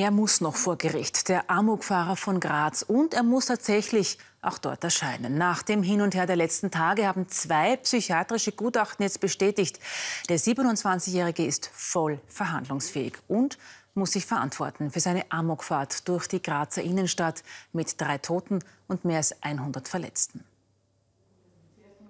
Er muss noch vor Gericht, der Amokfahrer von Graz. Und er muss tatsächlich auch dort erscheinen. Nach dem Hin und Her der letzten Tage haben zwei psychiatrische Gutachten jetzt bestätigt, der 27-Jährige ist voll verhandlungsfähig und muss sich verantworten für seine Amokfahrt durch die Grazer Innenstadt mit drei Toten und mehr als 100 Verletzten.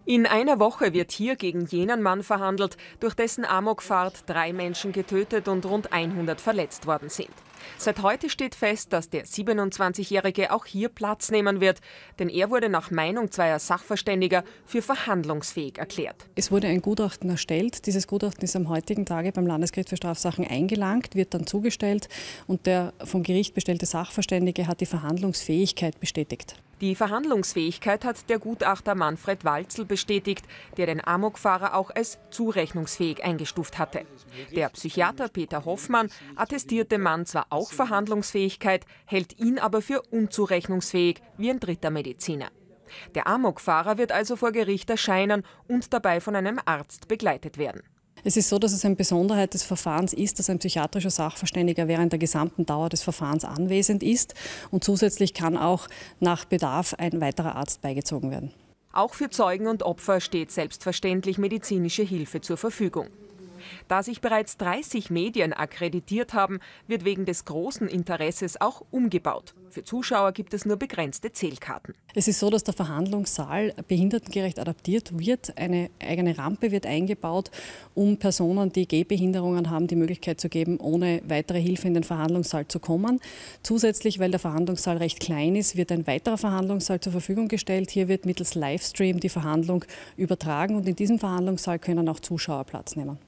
In einer Woche wird hier gegen jenen Mann verhandelt, durch dessen Amokfahrt drei Menschen getötet und rund 100 verletzt worden sind. Seit heute steht fest, dass der 27-Jährige auch hier Platz nehmen wird, denn er wurde nach Meinung zweier Sachverständiger für verhandlungsfähig erklärt. Es wurde ein Gutachten erstellt. Dieses Gutachten ist am heutigen Tage beim Landesgericht für Strafsachen eingelangt, wird dann zugestellt und der vom Gericht bestellte Sachverständige hat die Verhandlungsfähigkeit bestätigt. Die Verhandlungsfähigkeit hat der Gutachter Manfred Walzel bestätigt, der den Amokfahrer auch als zurechnungsfähig eingestuft hatte. Der Psychiater Peter Hoffmann attestiert dem Mann zwar auch Verhandlungsfähigkeit, hält ihn aber für unzurechnungsfähig, wie ein dritter Mediziner. Der Amokfahrer wird also vor Gericht erscheinen und dabei von einem Arzt begleitet werden. Es ist so, dass es eine Besonderheit des Verfahrens ist, dass ein psychiatrischer Sachverständiger während der gesamten Dauer des Verfahrens anwesend ist und zusätzlich kann auch nach Bedarf ein weiterer Arzt beigezogen werden. Auch für Zeugen und Opfer steht selbstverständlich medizinische Hilfe zur Verfügung. Da sich bereits 30 Medien akkreditiert haben, wird wegen des großen Interesses auch umgebaut. Für Zuschauer gibt es nur begrenzte Zählkarten. Es ist so, dass der Verhandlungssaal behindertengerecht adaptiert wird. Eine eigene Rampe wird eingebaut, um Personen, die Gehbehinderungen haben, die Möglichkeit zu geben, ohne weitere Hilfe in den Verhandlungssaal zu kommen. Zusätzlich, weil der Verhandlungssaal recht klein ist, wird ein weiterer Verhandlungssaal zur Verfügung gestellt. Hier wird mittels Livestream die Verhandlung übertragen und in diesem Verhandlungssaal können auch Zuschauer Platz nehmen.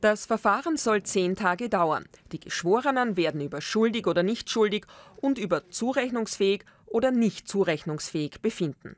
Das Verfahren soll zehn Tage dauern. Die Geschworenen werden über schuldig oder nicht schuldig und über zurechnungsfähig oder nicht zurechnungsfähig befinden.